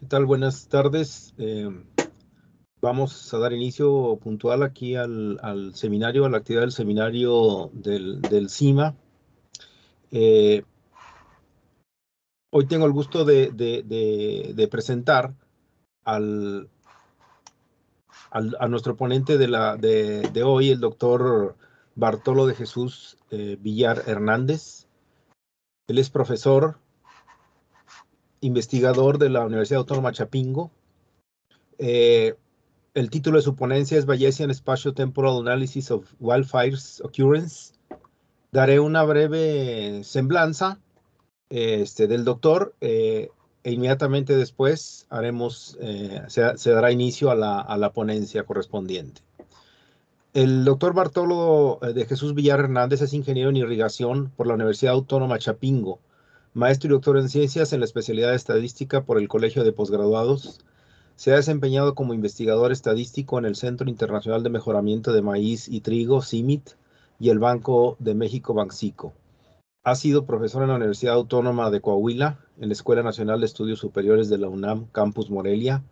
¿Qué tal? Buenas tardes. Em, vamos a dar inicio puntual aquí al, seminario, a la actividad del seminario del, CIMA. Eh, hoy tengo el gusto de, presentar al, a nuestro ponente de, hoy, el doctor Bartolo de Jesús eh, Villar Hernández. Él es profesor investigador de la Universidad Autónoma Chapingo. Eh, el título de su ponencia es Bayesian Spatial Temporal Analysis of Wildfires Occurrence. Daré una breve semblanza este, del doctor eh, e inmediatamente después haremos, eh, se, dará inicio a la, a la, ponencia correspondiente. El doctor Bartolo de Jesús Villar Hernández es ingeniero en irrigación por la Universidad Autónoma Chapingo maestro y doctor en ciencias en la especialidad de estadística por el Colegio de Posgraduados. Se ha desempeñado como investigador estadístico en el Centro Internacional de Mejoramiento de Maíz y Trigo, CIMIT, y el Banco de México, Bancico. Ha sido profesor en la Universidad Autónoma de Coahuila, en la Escuela Nacional de Estudios Superiores de la UNAM, Campus Morelia,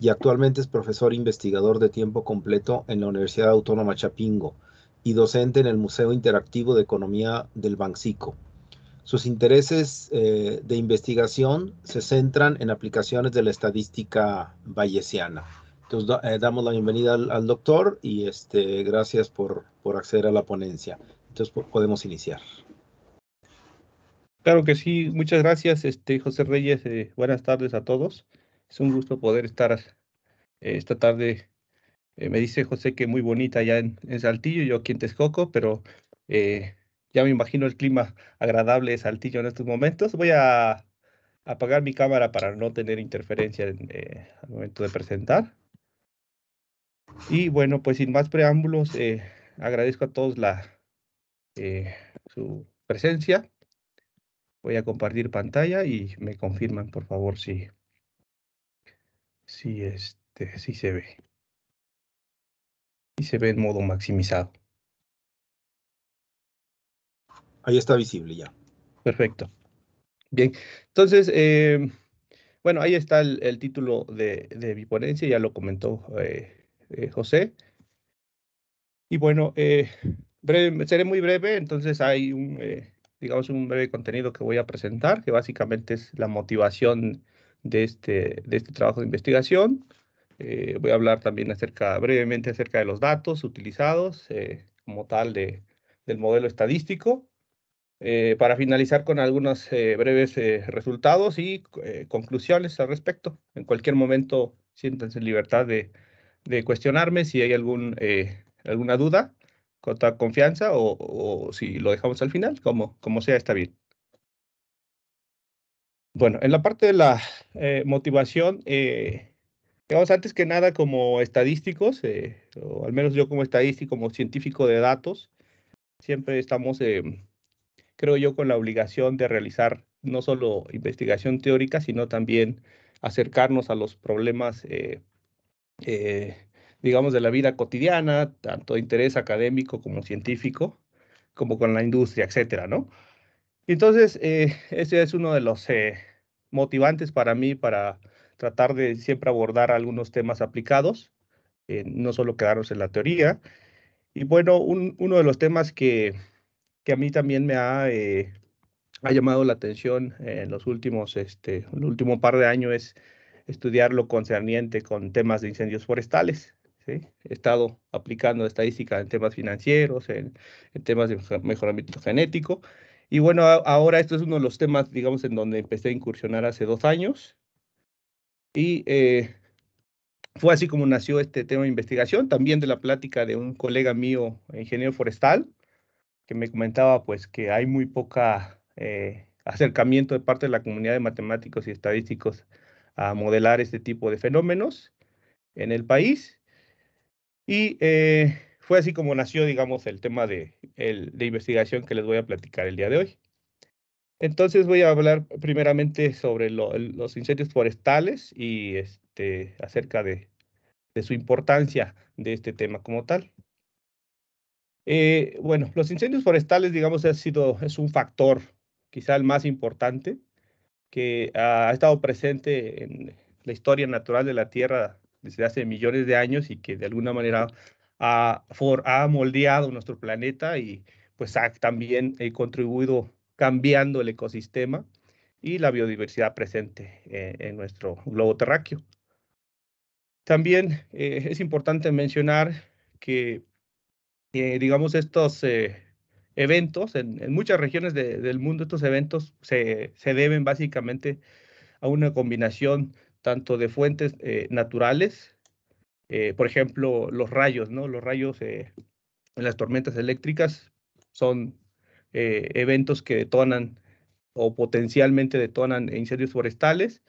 y actualmente es profesor investigador de tiempo completo en la Universidad Autónoma Chapingo y docente en el Museo Interactivo de Economía del Bancico. Sus intereses eh, de investigación se centran en aplicaciones de la estadística bayesiana. Entonces, eh, damos la bienvenida al, doctor y este, gracias por, por acceder a la ponencia. Entonces, podemos iniciar. Claro que sí, muchas gracias, este, José Reyes. Eh, buenas tardes a todos. Es un gusto poder estar esta tarde. me dice José que muy bonita allá en, Saltillo Saltillo, yo aquí en Texcoco, pero ya me imagino el clima agradable de Saltillo en estos momentos. Voy a apagar mi cámara para no tener interferencia eh, al momento de presentar. Y bueno, pues sin más preámbulos, eh, agradezco a todos la, eh, su presencia. Voy a compartir pantalla y me confirman, por favor, si, si, este, si se ve. Y se ve en modo maximizado. Ahí está visible ya. Perfecto. Bien, entonces, em, bueno, ahí está el, título de, mi ponencia, ya lo comentó eh, eh, José. Y bueno, eh, breve, seré muy breve, entonces hay un, digamos, un breve contenido que voy a presentar, que básicamente es la motivación de este, de este trabajo de investigación. voy a hablar también acerca, brevemente acerca de los datos utilizados como tal de, del modelo estadístico eh, para finalizar con algunos eh, breves eh, resultados y conclusiones al respecto. En cualquier momento, siéntanse en libertad de, cuestionarme si hay algún, alguna duda, con toda confianza, o, o, si lo dejamos al final, como, como sea, está bien. Bueno, en la parte de la motivación, digamos, antes que nada, como estadísticos, o al menos yo como estadístico, como científico de datos, siempre estamos em, creo yo, con la obligación de realizar no solo investigación teórica, sino también acercarnos a los problemas, eh, eh, digamos, de la vida cotidiana, tanto de interés académico como científico, como con la industria, etcétera, ¿no? Entonces, eh, ese es uno de los motivantes para mí para tratar de siempre abordar algunos temas aplicados, no solo quedarnos en la teoría. Y bueno, uno de los temas que que a mí también me ha, eh, ha llamado la atención en los últimos, este, el último par de años es estudiar lo concerniente con temas de incendios forestales. ¿sí? He estado aplicando estadística en temas financieros, en, temas de mejoramiento genético. Y bueno, ahora esto es uno de los temas, digamos, en donde empecé a incursionar hace dos años. Y eh, fue así como nació este tema de investigación, también de la plática de un colega mío, ingeniero forestal, que me comentaba pues que hay muy poca eh, acercamiento de parte de la comunidad de matemáticos y estadísticos a modelar este tipo de fenómenos en el país. Y eh, fue así como nació, digamos, el tema de, investigación que les voy a platicar el día de hoy. Entonces voy a hablar primeramente sobre los incendios forestales y este, acerca de su importancia de este tema como tal. Eh, bueno, los incendios forestales, digamos, ha sido, es un factor quizá el más importante que ha estado presente en la historia natural de la Tierra desde hace millones de años y que de alguna manera ha, moldeado nuestro planeta y pues también ha eh, contribuido cambiando el ecosistema y la biodiversidad presente eh, en nuestro globo terráqueo. También es importante mencionar que eh, digamos, estos eh, eventos, en, muchas regiones del mundo, estos eventos se, deben básicamente a una combinación tanto de fuentes eh, naturales, por ejemplo, los rayos, ¿no? Los rayos en las tormentas eléctricas son eventos que detonan o potencialmente detonan incendios forestales,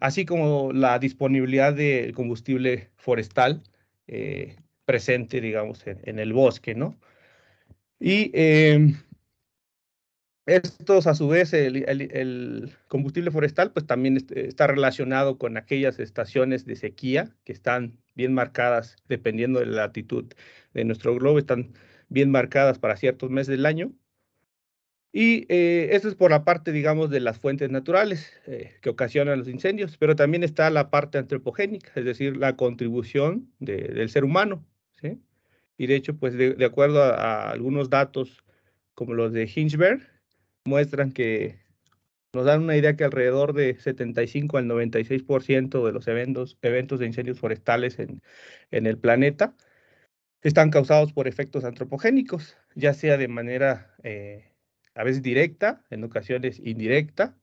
así como la disponibilidad del combustible forestal, presente, digamos, en, el bosque, ¿no? Y em, estos, a su vez, el, combustible forestal, pues también está relacionado con aquellas estaciones de sequía que están bien marcadas, dependiendo de la latitud de nuestro globo, están bien marcadas para ciertos meses del año. Y eh, esto es por la parte, digamos, de las fuentes naturales eh, que ocasionan los incendios, pero también está la parte antropogénica, es decir, la contribución del ser humano, y de hecho, pues de, acuerdo a, algunos datos como los de Hinchberg, muestran que nos dan una idea que alrededor de 75 al 96% de los eventos, eventos de incendios forestales en, el planeta están causados por efectos antropogénicos, ya sea de manera eh, a veces directa, en ocasiones indirecta,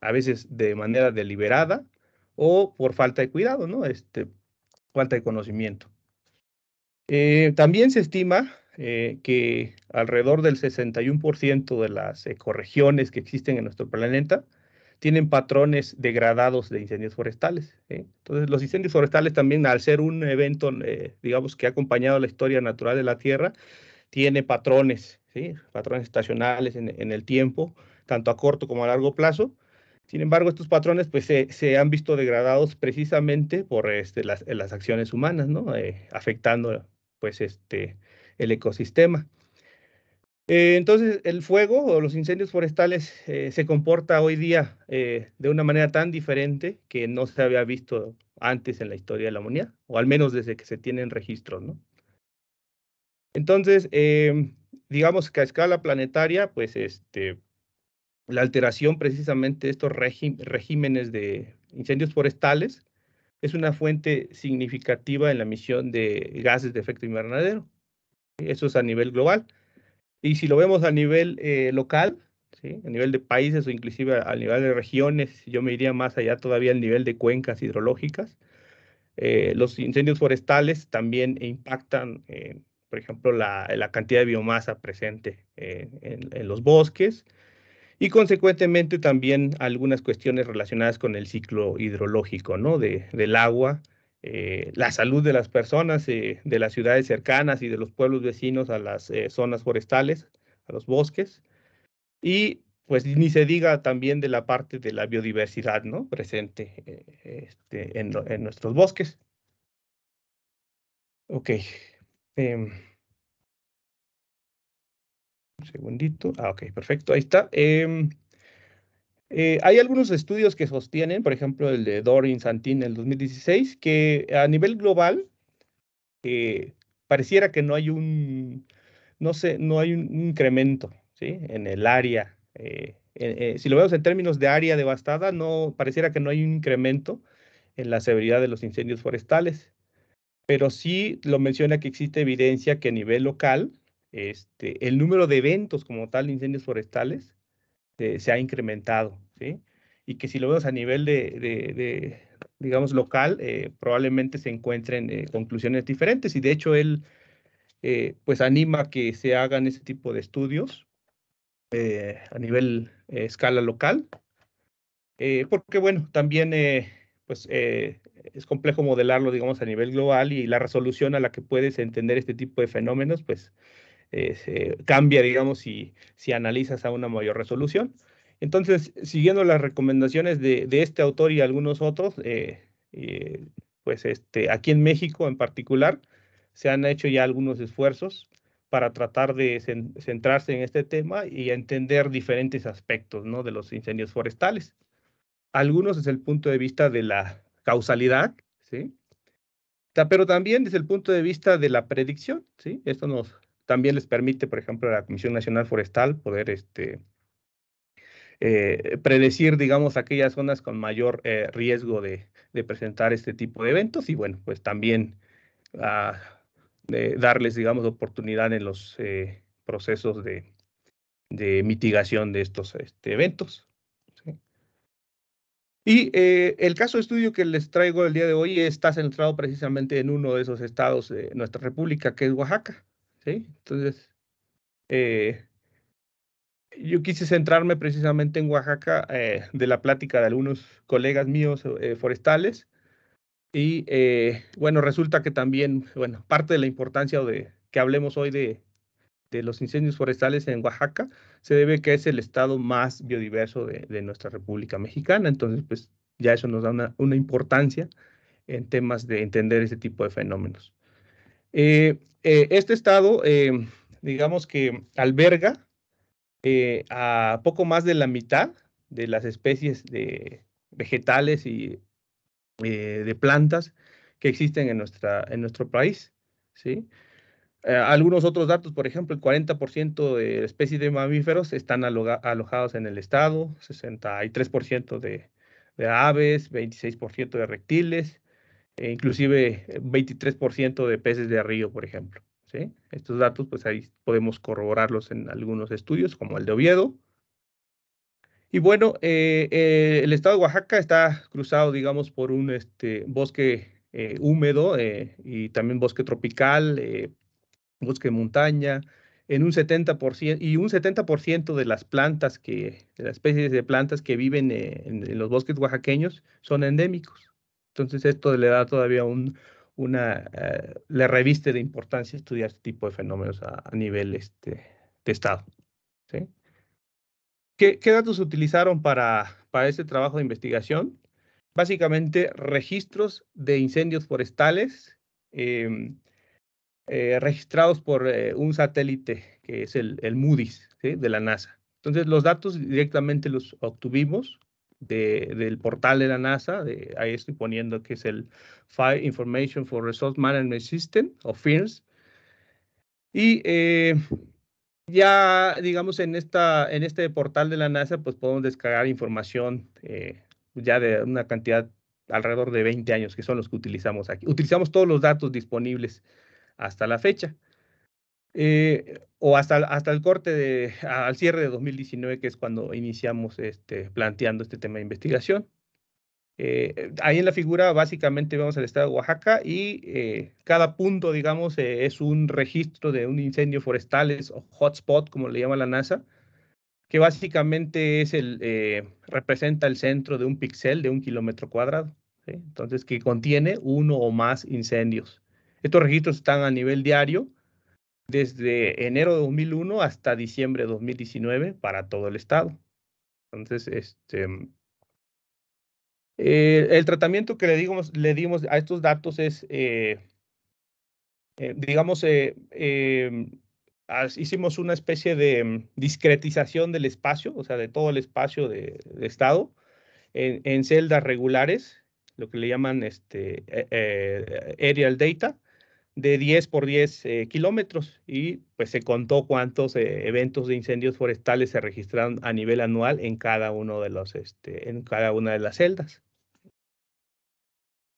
a veces de manera deliberada o por falta de cuidado, ¿no? Este, falta de conocimiento. Eh, también se estima eh, que alrededor del 61% de las ecorregiones que existen en nuestro planeta tienen patrones degradados de incendios forestales. ¿eh? Entonces, los incendios forestales también, al ser un evento, digamos, que ha acompañado la historia natural de la Tierra, tiene patrones, patrones estacionales en, el tiempo, tanto a corto como a largo plazo. Sin embargo, estos patrones pues, se, han visto degradados precisamente por este, las, acciones humanas, ¿no? afectando pues este, el ecosistema. Eh, entonces, el fuego o los incendios forestales eh, se comporta hoy día eh, de una manera tan diferente que no se había visto antes en la historia de la humanidad, o al menos desde que se tienen registros, ¿no? Entonces, em, digamos que a escala planetaria, pues este, la alteración precisamente de estos regímenes de incendios forestales es una fuente significativa en la emisión de gases de efecto invernadero. Eso es a nivel global. Y si lo vemos a nivel eh, local, ¿sí? a nivel de países o inclusive a, nivel de regiones, yo me iría más allá todavía al nivel de cuencas hidrológicas. Eh, los incendios forestales también impactan, por ejemplo, la, cantidad de biomasa presente eh, en, los bosques y consecuentemente también algunas cuestiones relacionadas con el ciclo hidrológico, ¿no? De, del agua, eh, la salud de las personas, eh, de las ciudades cercanas y de los pueblos vecinos a las eh, zonas forestales, a los bosques, y pues ni se diga también de la parte de la biodiversidad, ¿no? Presente este, en, en, nuestros bosques. Ok. Em, segundito. Ah, ok, perfecto. Ahí está. Em, eh, hay algunos estudios que sostienen, por ejemplo, el de Dorin Santin en el 2016, que a nivel global eh, pareciera que no hay un, no sé, no hay un incremento ¿sí? en el área. Eh, si lo vemos en términos de área devastada, no pareciera que no hay un incremento en la severidad de los incendios forestales. Pero sí lo menciona que existe evidencia que a nivel local este, el número de eventos como tal de incendios forestales eh, se ha incrementado, ¿sí? Y que si lo vemos a nivel de, digamos, local, eh, probablemente se encuentren eh, conclusiones diferentes. Y de hecho, él, pues, anima que se hagan ese tipo de estudios a nivel escala local. porque, bueno, también, pues, es complejo modelarlo, digamos, a nivel global y la resolución a la que puedes entender este tipo de fenómenos, pues, este, cambia, digamos, si, si analizas a una mayor resolución. Entonces, siguiendo las recomendaciones de, de este autor y algunos otros, eh, eh, pues este, aquí en México en particular, se han hecho ya algunos esfuerzos para tratar de centrarse en este tema y entender diferentes aspectos ¿no? de los incendios forestales. Algunos desde el punto de vista de la causalidad, ¿sí? pero también desde el punto de vista de la predicción. ¿sí? Esto nos, también les permite, por ejemplo, a la Comisión Nacional Forestal poder este, eh, predecir, digamos, aquellas zonas con mayor eh, riesgo de, presentar este tipo de eventos y, bueno, pues también ah, darles, digamos, oportunidad en los eh, procesos de, mitigación de estos este, eventos. Y el caso de estudio que les traigo el día de hoy está centrado precisamente en uno de esos estados de nuestra república, que es Oaxaca. Entonces, eh, yo quise centrarme precisamente en Oaxaca eh, de la plática de algunos colegas míos eh, forestales. Y bueno, resulta que también, bueno, parte de la importancia de que hablemos hoy de, de los incendios forestales en Oaxaca se debe que es el estado más biodiverso de, nuestra República Mexicana. Entonces, pues ya eso nos da una, una importancia en temas de entender ese tipo de fenómenos. Eh, eh, este estado, eh, digamos que alberga a poco más de la mitad de las especies de vegetales y de plantas que existen en, en nuestro país. algunos otros datos, por ejemplo, el 40% de especies de mamíferos están alojados en el estado, 63% de, de aves, 26% de reptiles, eh, inclusive 23% eh, de peces de río, por ejemplo. ¿sí? Estos datos, pues ahí podemos corroborarlos en algunos estudios, como el de Oviedo. Y bueno, eh, el estado de Oaxaca está cruzado, digamos, por un este, bosque húmedo y también bosque tropical, bosque montaña, en un 70% y un 70% de las plantas que, de las especies de plantas que viven en, en los bosques oaxaqueños son endémicos. Entonces esto le da todavía una, eh, le reviste de importancia estudiar este tipo de fenómenos a, nivel este, de Estado. ¿Qué, datos utilizaron para, para este trabajo de investigación? Básicamente registros de incendios forestales em, eh, registrados por eh, un satélite que es el, el Moody's de la NASA. Entonces los datos directamente los obtuvimos del portal de la NASA, de, ahí estoy poniendo que es el File Information for Resource Management System, o FIRS. Y eh, ya, digamos, en, esta, en este portal de la NASA, pues podemos descargar información eh, ya de una cantidad alrededor de 20 años, que son los que utilizamos aquí. Utilizamos todos los datos disponibles hasta la fecha. Eh, o hasta, hasta el corte al cierre de 2019, que es cuando iniciamos este, planteando este tema de investigación. Eh, eh, ahí en la figura básicamente vemos el estado de Oaxaca y cada punto, digamos, es un registro de un incendio forestal es, o hotspot, como le llama la NASA, que básicamente es el, representa el centro de un píxel de un kilómetro cuadrado, entonces que contiene uno o más incendios. Estos registros están a nivel diario desde enero de 2001 hasta diciembre de 2019 para todo el estado. Entonces, este, eh, el tratamiento que le, dimos a estos datos es, eh, eh, digamos, hicimos una especie de discretización del espacio, o sea, de todo el espacio de, estado, en, en, celdas regulares, lo que le llaman este, aerial data, de 10 por 10 eh, kilómetros y pues se contó cuántos eh, eventos de incendios forestales se registraron a nivel anual en cada uno de los este, en cada una de las celdas.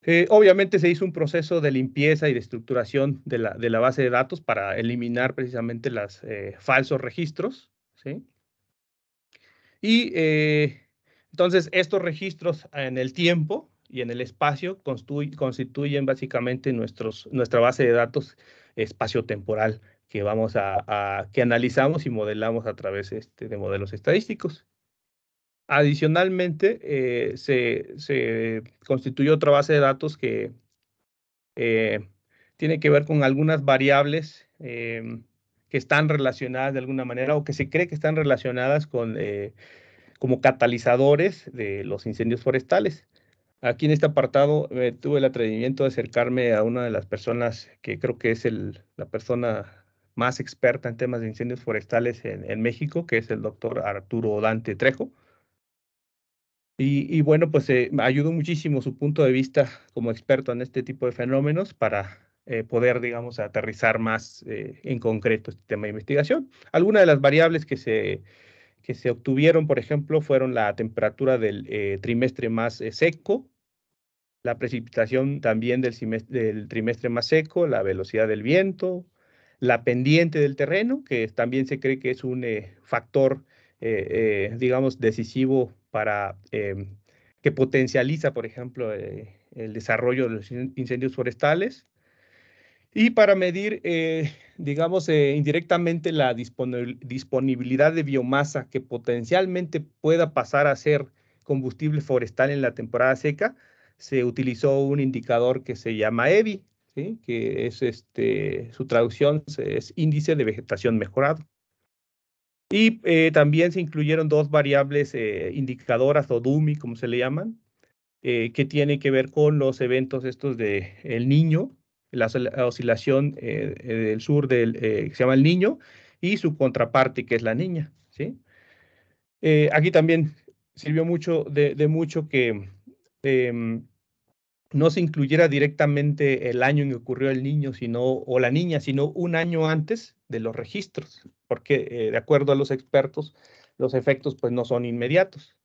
Eh, obviamente se hizo un proceso de limpieza y de estructuración de la, de la base de datos para eliminar precisamente los falsos registros. ¿sí? Y entonces estos registros en el tiempo y en el espacio constituyen básicamente nuestra base de datos espaciotemporal que a, que analizamos y modelamos a través este, de modelos estadísticos. Adicionalmente, eh, se, constituye otra base de datos que eh, tiene que ver con algunas variables eh, que están relacionadas de alguna manera o que se cree que están relacionadas con como catalizadores de los incendios forestales. Aquí en este apartado eh, tuve el atrevimiento de acercarme a una de las personas que creo que es el, la persona más experta en temas de incendios forestales en, México, que es el doctor Arturo Dante Trejo. Y, bueno, pues eh, me ayudó muchísimo su punto de vista como experto en este tipo de fenómenos para eh, poder, digamos, aterrizar más en concreto este tema de investigación. Algunas de las variables que se, que se obtuvieron, por ejemplo, fueron la temperatura del trimestre más seco, la precipitación también del, trimestre más seco, la velocidad del viento, la pendiente del terreno, que también se cree que es un eh, factor, eh, eh, digamos, decisivo para que potencializa, por ejemplo, el desarrollo de los incendios forestales. Y para medir, digamos, indirectamente la disponibilidad de biomasa que potencialmente pueda pasar a ser combustible forestal en la temporada seca, se utilizó un indicador que se llama EVI, que es este, su traducción es índice de vegetación mejorado. Y eh, también se incluyeron dos variables eh, indicadoras o DUMI, como se le llaman, eh, que tienen que ver con los eventos estos de el niño, la, oscilación del sur del, que se llama el niño, y su contraparte, que es la niña. ¿sí? aquí también sirvió mucho de, mucho que em, no se incluyera directamente el año en que ocurrió el niño sino, o la niña, sino un año antes de los registros, porque eh, de acuerdo a los expertos, los efectos pues no son inmediatos.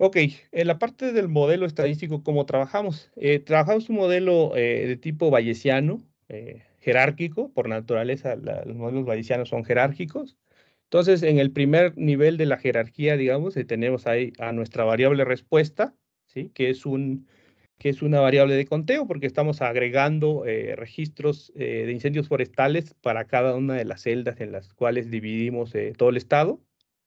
Ok, en la parte del modelo estadístico, ¿cómo trabajamos? Eh, trabajamos un modelo eh, de tipo bayesiano, jerárquico, por naturaleza los modelos bayesianos son jerárquicos. Entonces, en el primer nivel de la jerarquía, digamos, tenemos ahí a nuestra variable respuesta, ¿sí? que, es que es una variable de conteo porque estamos agregando eh, registros eh, de incendios forestales para cada una de las celdas en las cuales dividimos eh, todo el estado.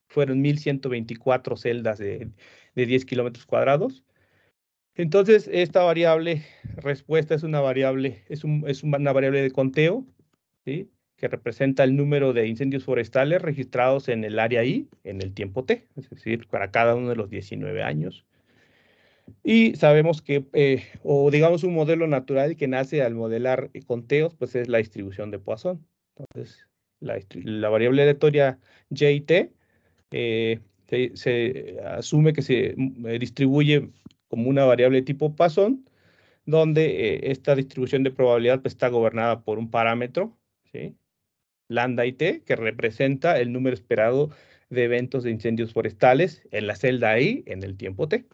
Fueron 1.124 celdas de, 10 kilómetros cuadrados. Entonces, esta variable respuesta es una variable, es, una variable de conteo, ¿sí? que representa el número de incendios forestales registrados en el área I en el tiempo T, es decir, para cada uno de los 19 años. Y sabemos que, eh, o digamos un modelo natural que nace al modelar eh, conteos, pues es la distribución de Poisson. Entonces, la, la variable aleatoria y t eh, se, asume que se mm, distribuye como una variable tipo Poisson, donde esta distribución de probabilidad pues, está gobernada por un parámetro, lambda y t, que representa el número esperado de eventos de incendios forestales en la celda i en el tiempo t.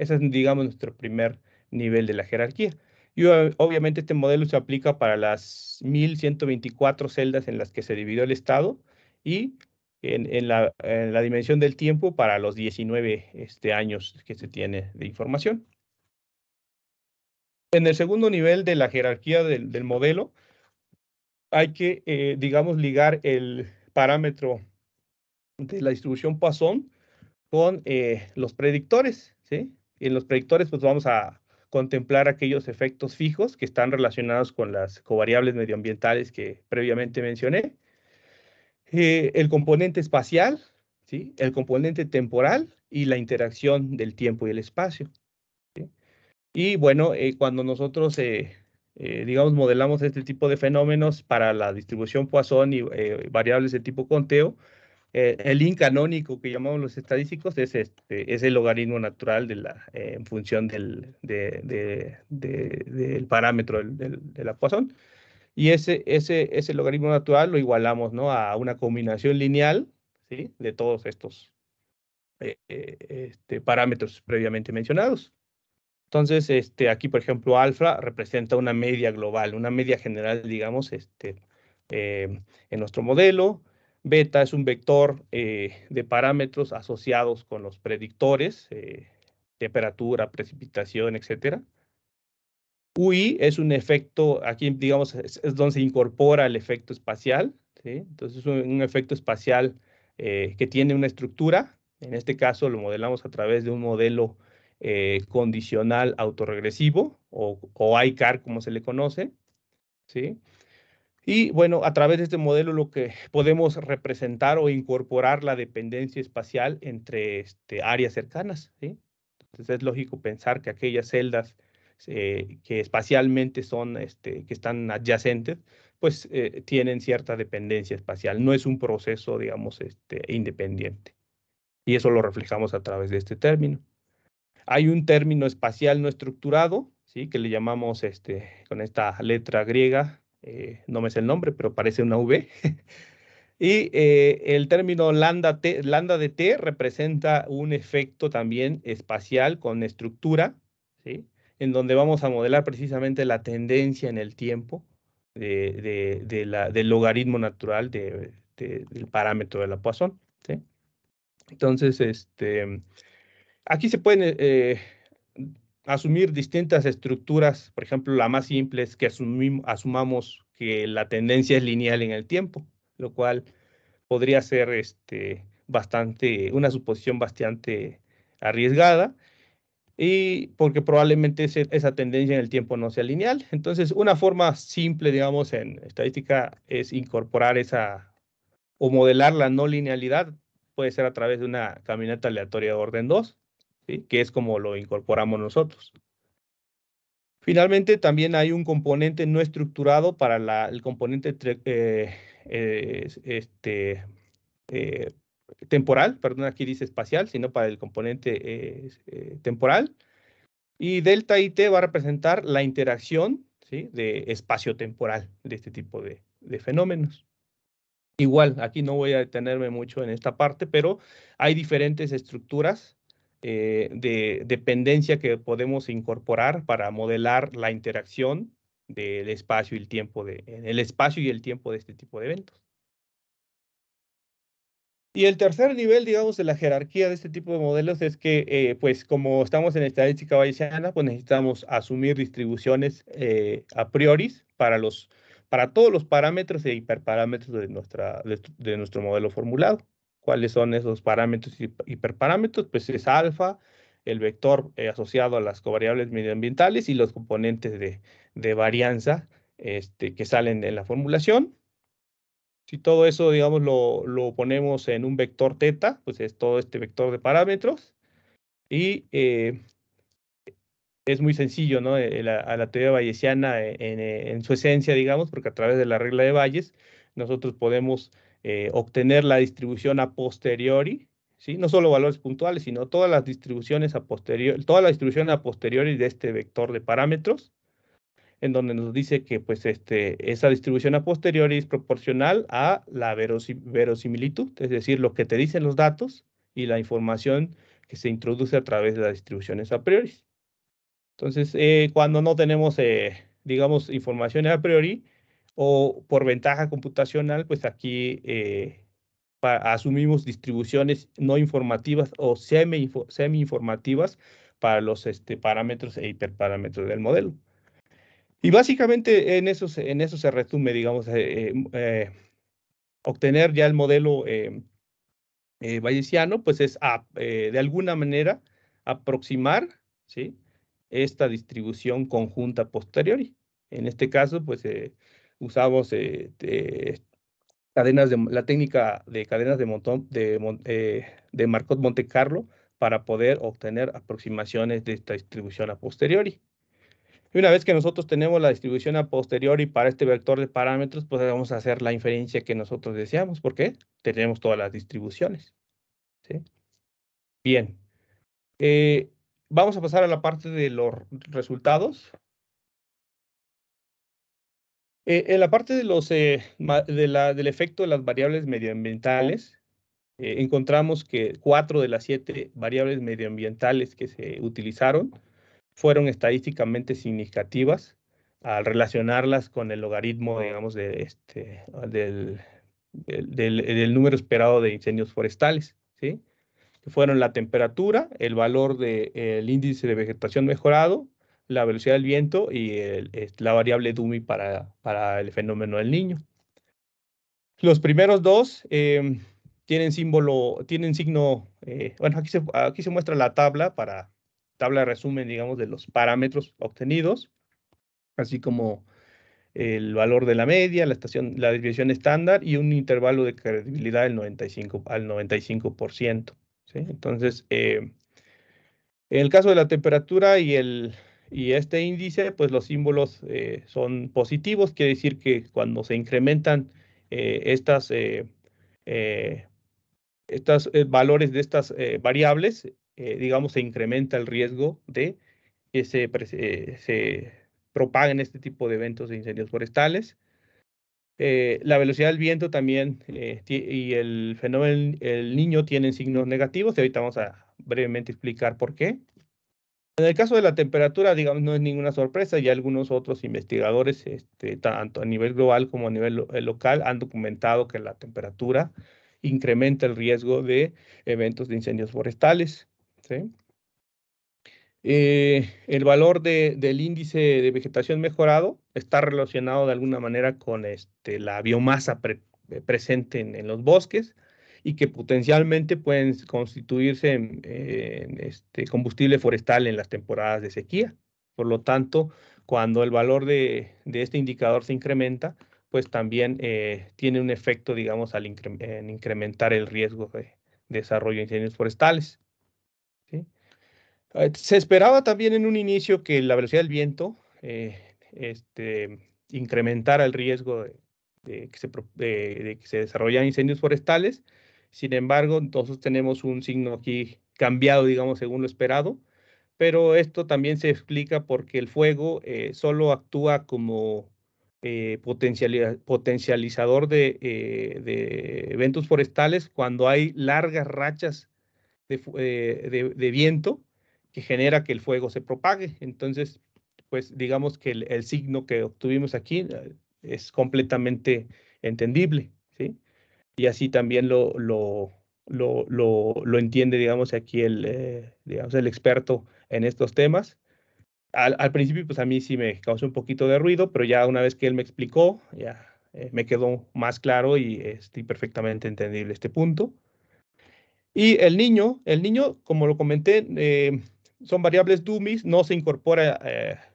Ese es, digamos, nuestro primer nivel de la jerarquía. Y obviamente este modelo se aplica para las 1124 celdas en las que se dividió el Estado y en, la, dimensión del tiempo para los 19 este, años que se tiene de información. En el segundo nivel de la jerarquía del, modelo, hay que, eh, digamos, ligar el parámetro de la distribución Poisson con eh, los predictores, ¿sí? en los predictores pues vamos a contemplar aquellos efectos fijos que están relacionados con las covariables medioambientales que previamente mencioné, eh, el componente espacial, ¿sí? el componente temporal y la interacción del tiempo y el espacio. Y bueno, eh, cuando nosotros, eh, digamos, modelamos este tipo de fenómenos para la distribución Poisson y variables de tipo conteo, eh, el link canónico que llamamos los estadísticos es, este, es el logaritmo natural de la, eh, en función del, del parámetro de la Poisson. Y ese, ese, ese logaritmo natural lo igualamos ¿no? a una combinación lineal ¿sí? de todos estos eh, este, parámetros previamente mencionados. Entonces, este, aquí, por ejemplo, alfa representa una media global, una media general, digamos, este, en nuestro modelo. Beta es un vector eh, de parámetros asociados con los predictores, eh, temperatura, precipitación, etc. UI es un efecto, aquí digamos, es, donde se incorpora el efecto espacial. Entonces es un, efecto espacial eh, que tiene una estructura. En este caso lo modelamos a través de un modelo condicional autorregresivo o, o ICAR como se le conoce. ¿sí? Y bueno, a través de este modelo lo que podemos representar o incorporar la dependencia espacial entre este, áreas cercanas. Entonces es lógico pensar que aquellas celdas eh, que espacialmente son, este, que están adyacentes, pues eh, tienen cierta dependencia espacial. No es un proceso, digamos, este, independiente. Y eso lo reflejamos a través de este término. Hay un término espacial no estructurado, ¿sí? que le llamamos este, con esta letra griega, eh, no me sé el nombre, pero parece una V. y eh, el término lambda, lambda de T representa un efecto también espacial con estructura, ¿sí? en donde vamos a modelar precisamente la tendencia en el tiempo de, de, la, del logaritmo natural del parámetro de la Poisson. Entonces, este, aquí se pueden... Eh, asumir distintas estructuras, por ejemplo, la más simple es que asumamos que la tendencia es lineal en el tiempo, lo cual podría ser este, bastante, una suposición bastante arriesgada, y porque probablemente esa tendencia en el tiempo no sea lineal. Entonces, una forma simple, digamos, en estadística es incorporar esa o modelar la no linealidad, puede ser a través de una caminata aleatoria de orden 2, que es como lo incorporamos nosotros. Finalmente, también hay un componente no estructurado para el componente eh, eh, este, eh, temporal, perdón, aquí dice espacial, sino para el componente temporal. Y delta y T va a representar la interacción de espacio-temporal de este tipo de fenómenos. Igual, aquí no voy a detenerme mucho en esta parte, pero hay diferentes estructuras eh, de dependencia que podemos incorporar para modelar la interacción del espacio y el tiempo de el espacio y el tiempo de este tipo de eventos. Y el tercer nivel, digamos, de la jerarquía de este tipo de modelos es que, eh, pues, como estamos en estadística bayesiana, pues necesitamos asumir distribuciones eh, a priori para los para todos los parámetros e hiperparámetros de, nuestra, de nuestro modelo formulado cuáles son esos parámetros y hiperparámetros, pues es alfa, el vector eh, asociado a las covariables medioambientales y los componentes de, varianza este, que salen de la formulación. Si todo eso, digamos, lo, ponemos en un vector teta, pues es todo este vector de parámetros. Y eh, es muy sencillo, ¿no? Eh, la, a la teoría bayesiana en, en, su esencia, digamos, porque a través de la regla de Bayes nosotros podemos eh, obtener la distribución a posteriori, ¿sí? no solo valores puntuales, sino todas las distribuciones a posteriori, toda la distribución a posteriori de este vector de parámetros, en donde nos dice que pues, este, esa distribución a posteriori es proporcional a la verosimilitud, es decir, lo que te dicen los datos y la información que se introduce a través de las distribuciones a priori. Entonces, eh, cuando no tenemos, eh, digamos, información a priori, o por ventaja computacional, pues aquí eh, asumimos distribuciones no informativas o semi-informativas para los este, parámetros e hiperparámetros del modelo. Y básicamente en eso, en se resume, digamos, eh, eh, obtener ya el modelo bayesiano, pues es de alguna manera aproximar ¿sí? esta distribución conjunta posteriori. En este caso, pues usamos este, cadenas de, la técnica de cadenas de, montón, de, eh, de Marcot Monte Carlo para poder obtener aproximaciones de esta distribución a posteriori. Y una vez que nosotros tenemos la distribución a posteriori para este vector de parámetros, pues vamos a hacer la inferencia que nosotros deseamos, porque tenemos todas las distribuciones. Bien. Eh, vamos a pasar a la parte de los resultados en eh, eh, la parte de los, eh, del efecto de las variables medioambientales, encontramos que cuatro de las siete variables medioambientales que se utilizaron fueron estadísticamente significativas al relacionarlas con el logaritmo, digamos, de este, del, número esperado de incendios forestales, ¿sí? fueron la temperatura, el valor del de, índice de vegetación mejorado, la velocidad del viento y la variable dumi para, para el fenómeno del niño. Los primeros dos em, tienen símbolo, tienen signo, eh, bueno, aquí se, aquí se muestra la tabla para, tabla de resumen, digamos, de los parámetros obtenidos, así como el valor de la media, la, estación, la desviación estándar y un intervalo de credibilidad del 95 al 95%. Entonces, em, en el caso de la temperatura y el, y este índice, pues los símbolos eh, son positivos, quiere decir que cuando se incrementan eh, estas, eh, estos valores de estas variables, digamos, se incrementa el riesgo de que se, se, propaguen este tipo de eventos de incendios forestales. la velocidad del viento también y el fenómeno el niño tienen signos negativos y ahorita vamos a brevemente explicar por qué en el caso de la temperatura, digamos, no es ninguna sorpresa, ya algunos otros investigadores, este, tanto a nivel global como a nivel eh, local, han documentado que la temperatura incrementa el riesgo de eventos de incendios forestales. Eh, el valor del índice de vegetación mejorado está relacionado de alguna manera con este, la biomasa eh, presente en, los bosques y que potencialmente pueden constituirse en, este combustible forestal en las temporadas de sequía. Por lo tanto, cuando el valor de, este indicador se incrementa, pues también eh, tiene un efecto, digamos, al en incrementar el riesgo de desarrollo de incendios forestales. Eh, se esperaba también en un inicio que la velocidad del viento eh, este, incrementara el riesgo de, que se, de, que se incendios forestales, sin embargo, entonces tenemos un signo aquí cambiado, digamos, según lo esperado, pero esto también se explica porque el fuego eh, solo actúa como eh, potencializador eh, de, eventos forestales cuando hay largas rachas de, viento que genera que el fuego se propague. Entonces, pues digamos que el signo que obtuvimos aquí es completamente entendible y así también lo, lo, lo, entiende, digamos, aquí el, eh, digamos, el experto en estos temas. Al, principio, pues a mí sí me causó un poquito de ruido, pero ya una vez que él me explicó, ya eh, me quedó más claro y estoy perfectamente entendible este punto. Y el niño, el niño, como lo comenté, eh, son variables dummies, no se incorpora,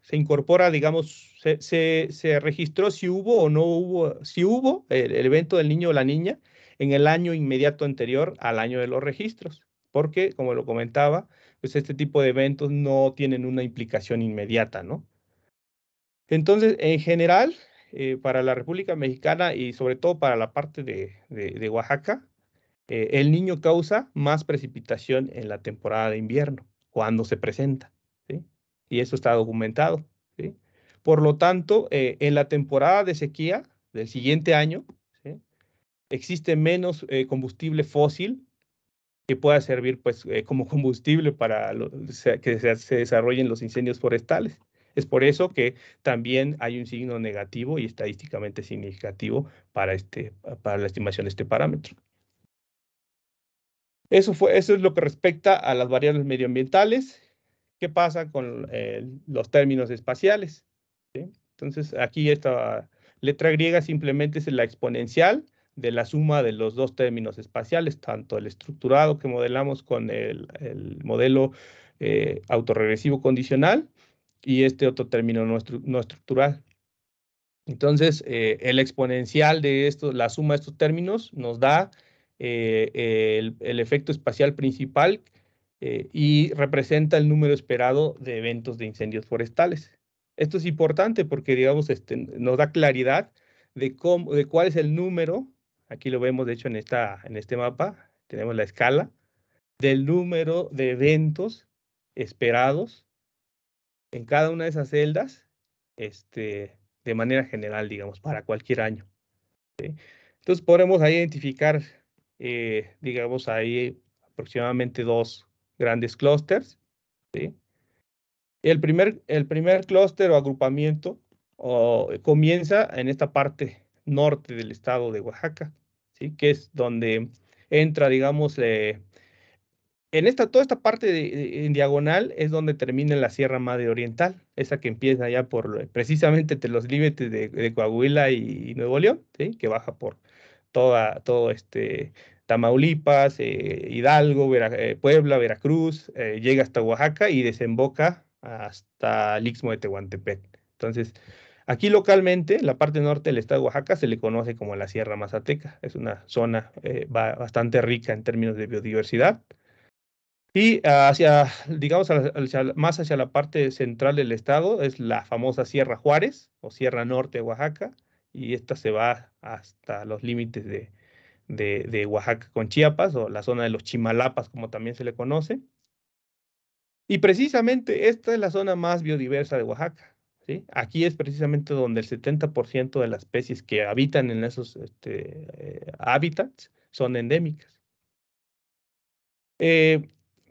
se incorpora, digamos, se, registró si hubo o no hubo, si hubo el evento del niño o la niña, en el año inmediato anterior al año de los registros, porque, como lo comentaba, pues este tipo de eventos no tienen una implicación inmediata, ¿no? Entonces, en general, eh, para la República Mexicana y sobre todo para la parte de, Oaxaca, eh, el niño causa más precipitación en la temporada de invierno, cuando se presenta, ¿sí? Y eso está documentado, ¿sí? Por lo tanto, eh, en la temporada de sequía del siguiente año, existe menos eh, combustible fósil que pueda servir pues, eh, como combustible para que se, desarrollen los incendios forestales. Es por eso que también hay un signo negativo y estadísticamente significativo para, este, para la estimación de este parámetro. Eso, fue, eso es lo que respecta a las variables medioambientales. ¿Qué pasa con eh, los términos espaciales? Entonces, aquí esta letra griega simplemente es la exponencial de la suma de los dos términos espaciales, tanto el estructurado que modelamos con el, modelo eh, autorregresivo condicional y este otro término no, estructural. Entonces, eh, el exponencial de esto, la suma de estos términos nos da eh, el, efecto espacial principal y representa el número esperado de eventos de incendios forestales. Esto es importante porque, digamos, este, nos da claridad de, cómo, de cuál es el número Aquí lo vemos, de hecho, en, esta, en este mapa. Tenemos la escala del número de eventos esperados en cada una de esas celdas, este, de manera general, digamos, para cualquier año. Entonces podemos ahí identificar, eh, digamos, ahí aproximadamente dos grandes clústeres. El primer, el primer clúster o agrupamiento comienza en esta parte norte del estado de Oaxaca, ¿sí? que es donde entra, digamos, en esta, toda esta parte en diagonal es donde termina la Sierra Madre Oriental, esa que empieza ya por eh, precisamente entre los límites de, Coahuila y, Nuevo León, ¿sí? que baja por toda, todo este Tamaulipas, eh, Hidalgo, eh, Puebla, Veracruz, llega hasta Oaxaca y desemboca hasta el Istmo de Tehuantepec. Entonces, Aquí localmente, la parte norte del estado de Oaxaca se le conoce como la Sierra Mazateca. Es una zona eh, bastante rica en términos de biodiversidad. Y hacia, digamos, más hacia la parte central del estado es la famosa Sierra Juárez o Sierra Norte de Oaxaca. Y esta se va hasta los límites de Oaxaca con Chiapas o la zona de los Chimalapas, como también se le conoce. Y precisamente esta es la zona más biodiversa de Oaxaca Aquí es precisamente donde el 70% de las especies que habitan en esos este, eh, hábitats son endémicas. Eh,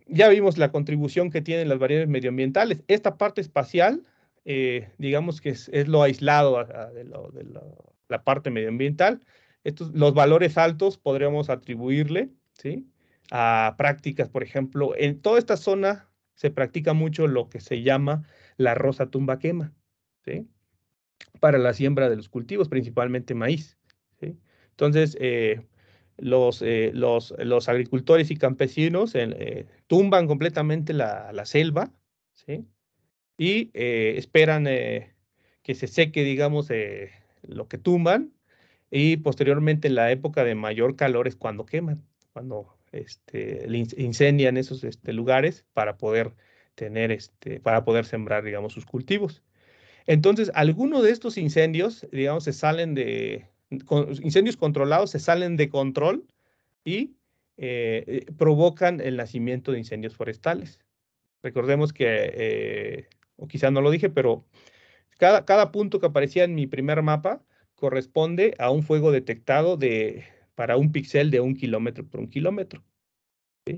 ya vimos la contribución que tienen las variables medioambientales. Esta parte espacial, eh, digamos que es, lo aislado ah, de, la parte medioambiental. Estos, los valores altos podríamos atribuirle a prácticas, por ejemplo, en toda esta zona se practica mucho lo que se llama la rosa tumba quema para la siembra de los cultivos, principalmente maíz. Entonces, eh, eh, los, los, agricultores y campesinos eh, tumban completamente la, la selva y esperan que se seque, digamos, lo que tumban y posteriormente en la época de mayor calor es cuando queman, cuando este, incendian esos este, lugares para poder tener, este, para poder sembrar, digamos, sus cultivos. Entonces, algunos de estos incendios, digamos, se salen de, incendios controlados se salen de control y eh, eh, provocan el nacimiento de incendios forestales. Recordemos que, eh, o quizá no lo dije, pero cada, cada punto que aparecía en mi primer mapa corresponde a un fuego detectado de, para un píxel de un kilómetro por un kilómetro.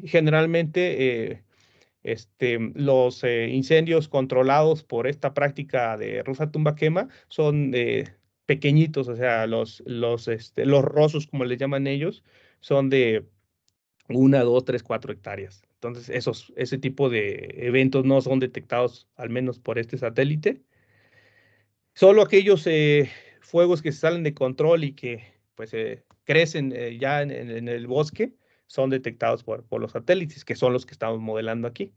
Generalmente, este, los eh, incendios controlados por esta práctica de rusa tumba quema son eh, pequeñitos, o sea, los, los, este, los rosos, como les llaman ellos, son de una, dos, tres, cuatro hectáreas. Entonces, esos, ese tipo de eventos no son detectados, al menos por este satélite. Solo aquellos eh, fuegos que salen de control y que pues, crecen ya en, el bosque son detectados por, por los satélites, que son los que estamos modelando aquí.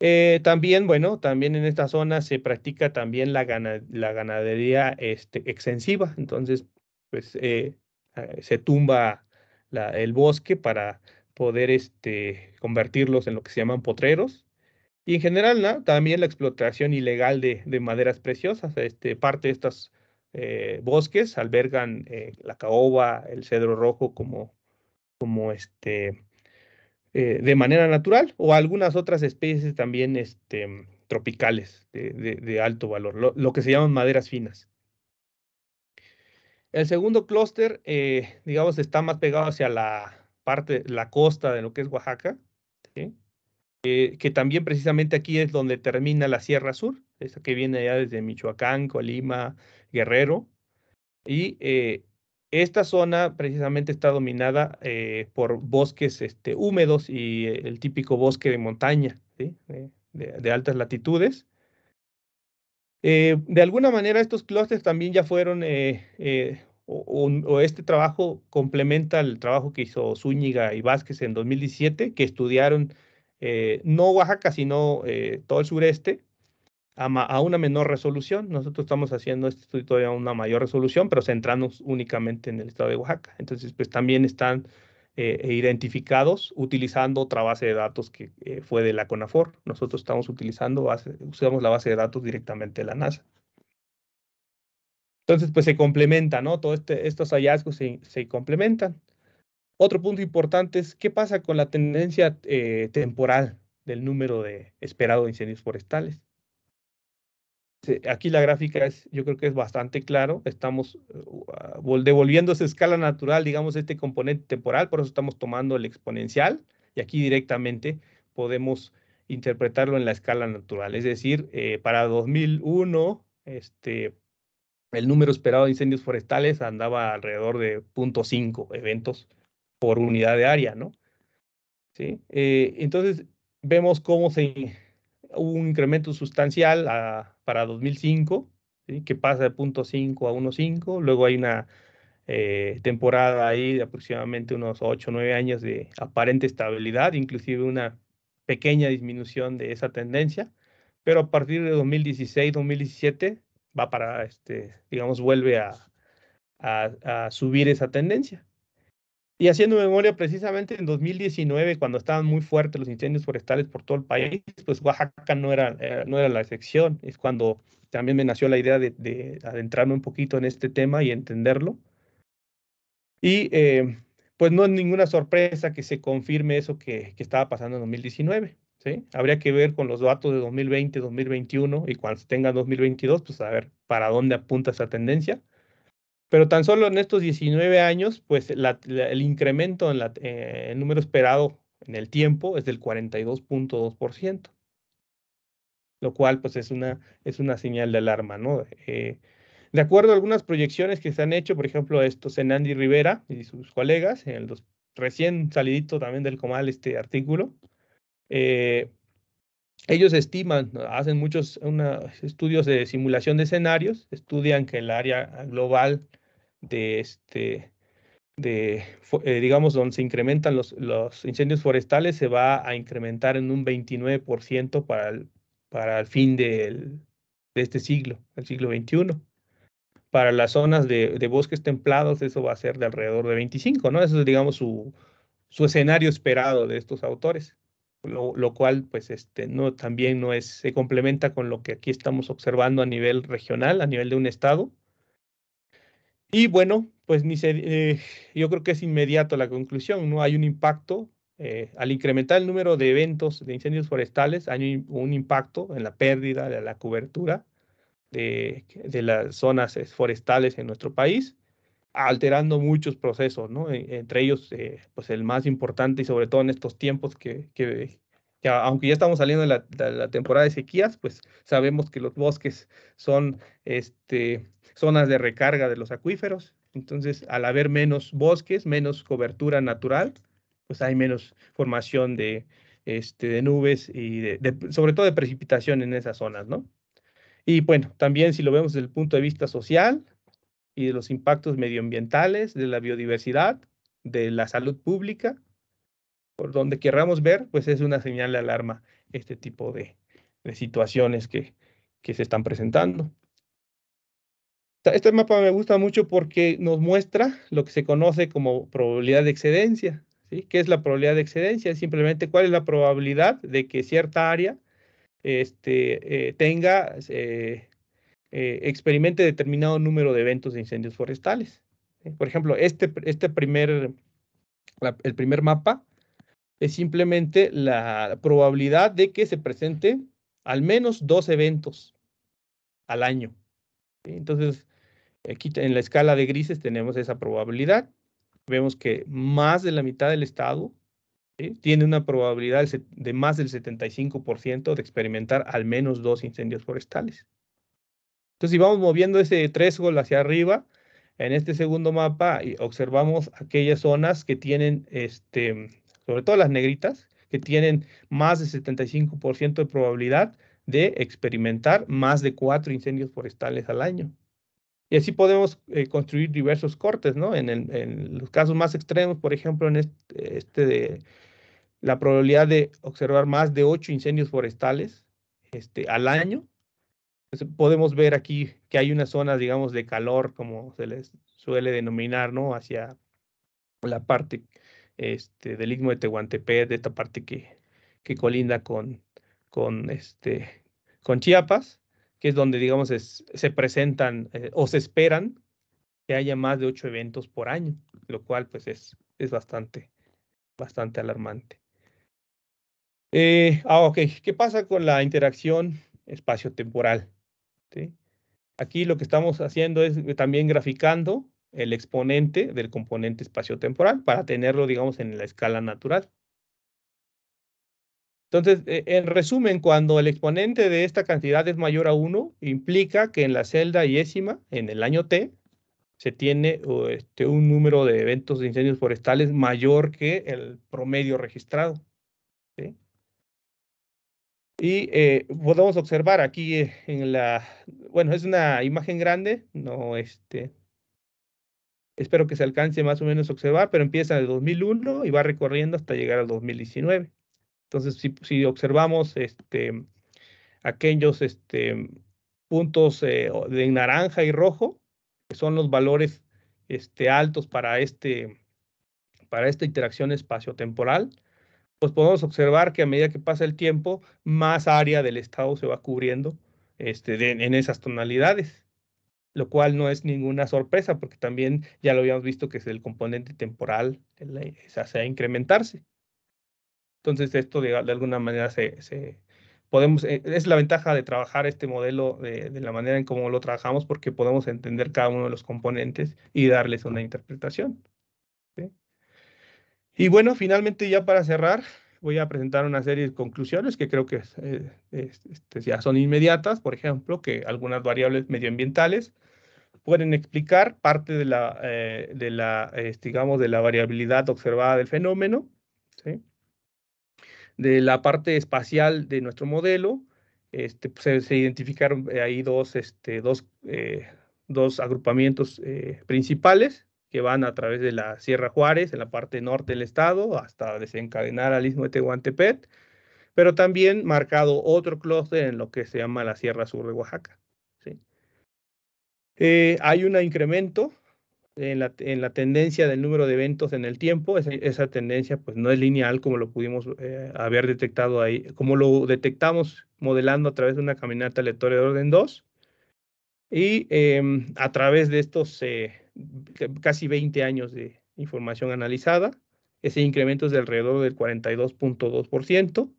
Eh, también, bueno, también en esta zona se practica también la, la ganadería este, extensiva, entonces, pues eh, eh, se tumba la, el bosque para poder este, convertirlos en lo que se llaman potreros. Y en general, ¿no? también la explotación ilegal de, de maderas preciosas. Este, parte de estos bosques albergan la caoba, el cedro rojo como como este, eh, de manera natural, o algunas otras especies también este, tropicales de, alto valor, lo, que se llaman maderas finas. El segundo clúster, eh, digamos, está más pegado hacia la parte, la costa de lo que es Oaxaca, eh, que también precisamente aquí es donde termina la Sierra Sur, esa que viene allá desde Michoacán, Colima, Guerrero, y esta zona precisamente está dominada eh, por bosques este, húmedos y eh, el típico bosque de montaña, de, altas latitudes. Eh, de alguna manera estos clústeres también ya fueron, o, este trabajo complementa el trabajo que hizo Zúñiga y Vázquez en 2017, que estudiaron no Oaxaca, sino todo el sureste, a, una menor resolución. Nosotros estamos haciendo este estudio a una mayor resolución, pero centrándonos únicamente en el estado de Oaxaca. Entonces, pues también están eh, e identificados utilizando otra base de datos que eh, fue de la CONAFOR. Nosotros estamos utilizando, usamos la base de datos directamente de la NASA. Entonces, pues se complementa, ¿no? Todos este, estos hallazgos se, complementan. Otro punto importante es qué pasa con la tendencia eh, temporal del número de esperado de incendios forestales. Aquí la gráfica es, yo creo que es bastante claro. Estamos eh, ah, devolviendo esa escala natural, digamos, este componente temporal, por eso estamos tomando el exponencial y aquí directamente podemos interpretarlo en la escala natural. Es decir, eh, para 2001, este, el número esperado de incendios forestales andaba alrededor de 0.5 eventos por unidad de área, ¿no? Eh, entonces, vemos cómo se, hubo un incremento sustancial a, ah, para 2005, que pasa de 0.5 a 1.5, luego hay una eh, temporada ahí de aproximadamente unos 8 o 9 años de aparente estabilidad, inclusive una pequeña disminución de esa tendencia, pero a partir de 2016-2017 va para, este, digamos, vuelve a subir esa tendencia. Y haciendo memoria, precisamente en 2019, cuando estaban muy fuertes los incendios forestales por todo el país, pues Oaxaca no era, eh, no era la excepción. Es cuando también me nació la idea de, adentrarme un poquito en este tema y entenderlo. Y eh, pues no es ninguna sorpresa que se confirme eso que, estaba pasando en 2019. ¿sí? Habría que ver con los datos de 2020, 2021 y cuando se tenga 2022, pues a ver para dónde apunta esa tendencia. Pero tan solo en estos 19 años, pues el incremento en la, el eh, número esperado en el tiempo es del 42.2%, lo cual pues es una, es una señal de alarma, ¿no? Eh, de acuerdo a algunas proyecciones que se han hecho, por ejemplo, estos en Andy Rivera y sus colegas, en el recién salidito también del Comal este artículo, eh, ellos estiman, hacen muchos estudios de simulación de escenarios, estudian que el área global de este, de, eh, digamos, donde se incrementan los, los, incendios forestales, se va a incrementar en un 29% para el, para el fin del, de este siglo, el siglo XXI. Para las zonas de, de, bosques templados, eso va a ser de alrededor de 25, ¿no? Eso es, digamos, su, su escenario esperado de estos autores, lo, lo, cual, pues, este, no, también no es, se complementa con lo que aquí estamos observando a nivel regional, a nivel de un estado, y bueno, pues ni se, eh, yo creo que es inmediato la conclusión, ¿no? Hay un impacto eh, al incrementar el número de eventos de incendios forestales, hay un impacto en la pérdida de la cobertura de, las zonas eh, forestales en nuestro país, alterando muchos procesos, ¿no? E, entre ellos, pues el más importante y sobre todo en estos tiempos que, que, aunque ya estamos saliendo de la, temporada de sequías, pues sabemos que los bosques son este, zonas de recarga de los acuíferos. Entonces, al haber menos bosques, menos cobertura natural, pues hay menos formación de, este, nubes y sobre todo de precipitación en esas zonas, ¿no? Y bueno, también si lo vemos desde el punto de vista social y de los impactos medioambientales, de la biodiversidad, de la salud pública, por donde querramos ver, pues es una señal de alarma este tipo de, situaciones que, se están presentando. Este mapa me gusta mucho porque nos muestra lo que se conoce como probabilidad de excedencia. ¿sí? ¿Qué es la probabilidad de excedencia? Simplemente cuál es la probabilidad de que cierta área este, eh, tenga, eh, eh, experimente determinado número de eventos de incendios forestales. Por ejemplo, este, este primer, el primer mapa es simplemente la probabilidad de que se presente al menos dos eventos al año. Entonces, aquí en la escala de grises tenemos esa probabilidad. Vemos que más de la mitad del estado tiene una probabilidad de más del 75% de experimentar al menos dos incendios forestales. Entonces, si vamos moviendo ese threshold hacia arriba, en este segundo mapa observamos aquellas zonas que tienen este, sobre todo las negritas, que tienen más de 75% de probabilidad de experimentar más de cuatro incendios forestales al año. Y así podemos eh, construir diversos cortes, ¿no? En, en, los casos más extremos, por ejemplo, en este, este, de la probabilidad de observar más de ocho incendios forestales este, al año, pues, podemos ver aquí que hay unas zonas, digamos, de calor, como se les suele denominar, ¿no? Hacia la parte este, del Istmo de Tehuantepec, de esta parte que, que colinda con, con, este, con Chiapas, que es donde, digamos, se presentan eh, o se esperan que haya más de ocho eventos por año, lo cual pues es, es bastante, bastante alarmante. Eh, ah, ok. ¿Qué pasa con la interacción espacio-temporal? Aquí lo que estamos haciendo es eh, también graficando el exponente del componente espaciotemporal para tenerlo, digamos, en la escala natural. Entonces, eh, en resumen, cuando el exponente de esta cantidad es mayor a 1, implica que en la celda yésima, en el año t, se tiene este, un número de eventos de incendios forestales mayor que el promedio registrado. Y eh, podemos observar aquí eh, en la, bueno, es una imagen grande, no, este, Espero que se alcance más o menos a observar, pero empieza en el 2001 y va recorriendo hasta llegar al 2019. Entonces, si, observamos este, aquellos este, puntos eh, de naranja y rojo, que son los valores este, altos este, para, esta interacción espaciotemporal, pues podemos observar que a medida que pasa el tiempo, más área del estado se va cubriendo en esas tonalidades lo cual no es ninguna sorpresa porque también ya lo habíamos visto que es el componente temporal se hace incrementarse. Entonces esto de, alguna manera se, podemos, eh, es la ventaja de trabajar este modelo de, la manera en cómo lo trabajamos porque podemos entender cada uno de los componentes y darles una interpretación. Y bueno, finalmente ya para cerrar, voy a presentar una serie de conclusiones que creo que eh, este, ya son inmediatas, por ejemplo, que algunas variables medioambientales pueden explicar parte de la, eh, de la digamos, de la variabilidad observada del fenómeno, de la parte espacial de nuestro modelo, este, se, identificaron eh, ahí dos, este, eh, dos, agrupamientos principales que van a través de la Sierra Juárez, en la parte norte del estado, hasta desencadenar al istmo de Tehuantepec, pero también marcado otro clúster en lo que se llama la Sierra Sur de Oaxaca. Eh, hay un incremento en la, tendencia del número de eventos en el tiempo. Esa, tendencia pues no es lineal como lo pudimos eh, haber detectado ahí, como lo detectamos modelando a través de una caminata aleatoria de orden 2. Y em, a través de estos eh, casi 20 años de información analizada, ese incremento es de alrededor del 42.2%.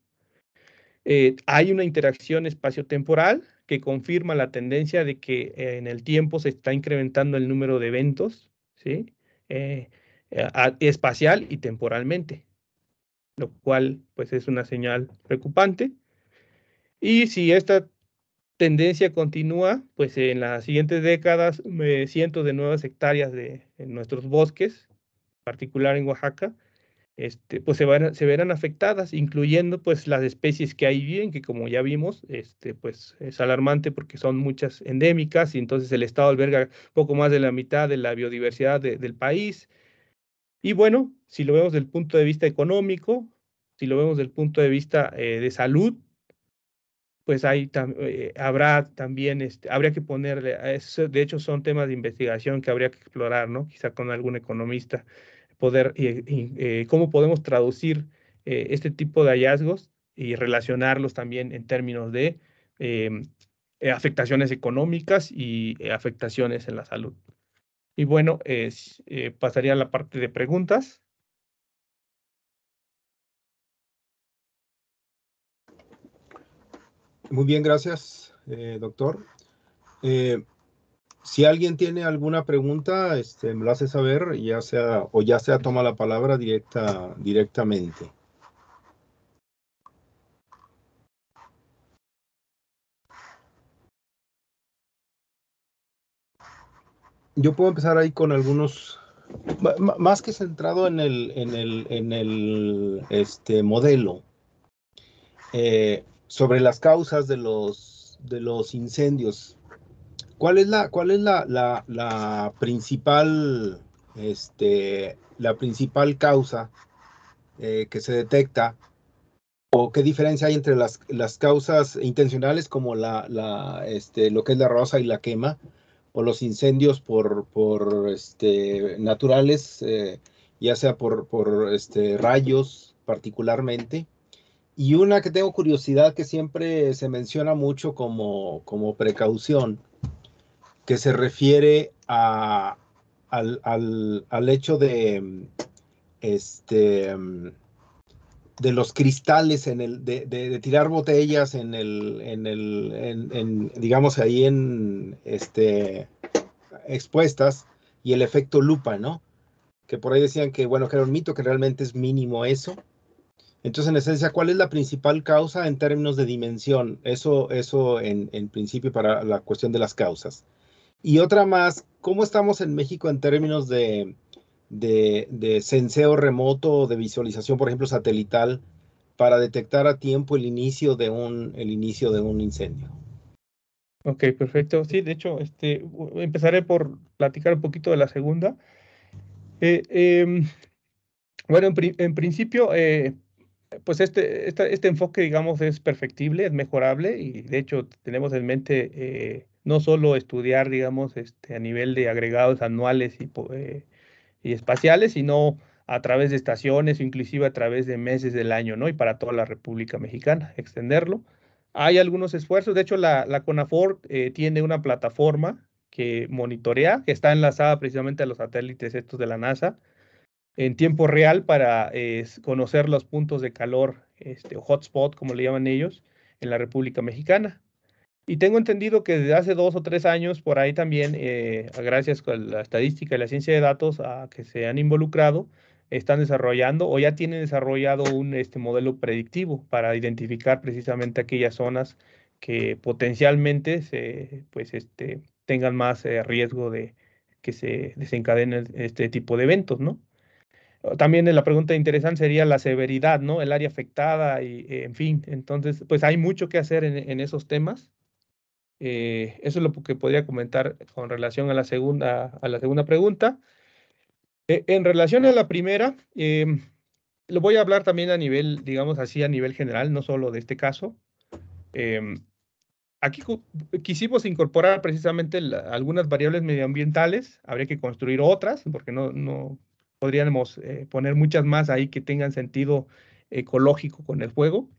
hay una interacción espacio-temporal que confirma la tendencia de que eh, en el tiempo se está incrementando el número de eventos, ¿sí? Eh, eh, espacial y temporalmente, lo cual pues es una señal preocupante. Y si esta tendencia continúa, pues en las siguientes décadas cientos de nuevas hectáreas de nuestros bosques, en particular en Oaxaca, este, pues se, verán afectadas, incluyendo pues las especies que hay bien que como ya vimos, este, pues es alarmante porque son muchas endémicas y entonces el Estado alberga poco más de la mitad de la biodiversidad del país. Y bueno, si lo vemos del punto de vista económico, si lo vemos del punto de vista eh, de salud, pues ahí eh, habrá también, este, habría que ponerle, a de hecho son temas de investigación que habría que explorar, ¿no? Quizá con algún economista poder y, eh, cómo podemos traducir eh, este tipo de hallazgos y relacionarlos también en términos de em, eh, afectaciones económicas y afectaciones en la salud. Y bueno, es, pasaría a la parte de preguntas. Muy bien, gracias, doctor si alguien tiene alguna pregunta, este, me lo hace saber, ya sea, o ya sea toma la palabra directa, directamente. Yo puedo empezar ahí con algunos, más que centrado en el, en el, este, modelo, eh, sobre las causas de los, de los incendios ¿Cuál es la, cuál es la, la, principal, este, la principal causa eh, que se detecta? ¿O qué diferencia hay entre las, las causas intencionales como la, la, este, lo que es la rosa y la quema? ¿O los incendios por, por este, naturales, eh, ya sea por, por este, rayos particularmente? Y una que tengo curiosidad que siempre se menciona mucho como, como precaución que se refiere al, hecho de, este, de los cristales, en el, de, tirar botellas en el, en el digamos, ahí en, este, expuestas y el efecto lupa, ¿no? Que por ahí decían que, bueno, que era un mito, que realmente es mínimo eso. Entonces, en esencia, ¿cuál es la principal causa en términos de dimensión? Eso, eso en principio para la cuestión de las causas. Y otra más, ¿cómo estamos en México en términos de, de, senseo remoto, de visualización, por ejemplo, satelital, para detectar a tiempo el inicio de un, incendio? Ok, perfecto. Sí, de hecho, este, empezaré por platicar un poquito de la segunda. Eh, em, bueno, en, principio, eh, pues este, este enfoque, digamos, es perfectible, es mejorable y de hecho tenemos en mente eh, no solo estudiar, digamos, este, a nivel de agregados anuales eh, y, espaciales, sino a través de estaciones o inclusive a través de meses del año, ¿no? Y para toda la República Mexicana, extenderlo. Hay algunos esfuerzos, de hecho la, la CONAFOR eh, tiene una plataforma que monitorea, que está enlazada precisamente a los satélites estos de la NASA, en tiempo real para eh, conocer los puntos de calor, este, hotspot, como le llaman ellos, en la República Mexicana. Y tengo entendido que desde hace dos o tres años, por ahí también, eh, gracias a la estadística y la ciencia de datos a que se han involucrado, están desarrollando o ya tienen desarrollado un este, modelo predictivo para identificar precisamente aquellas zonas que potencialmente se, pues, este, tengan más eh, riesgo de que se desencadenen este tipo de eventos, ¿no? También la pregunta interesante sería la severidad, ¿no? El área afectada y, en fin, entonces, pues hay mucho que hacer en esos temas eh, eso es lo que podría comentar con relación a la segunda, a la segunda pregunta. E, en relación a la primera, em, lo voy a hablar también a nivel, digamos así, a nivel general, no solo de este caso. Em, aquí quisimos incorporar precisamente algunas variables medioambientales, habría que construir otras, porque no, podríamos eh, poner muchas más ahí que tengan sentido ecológico con el juego.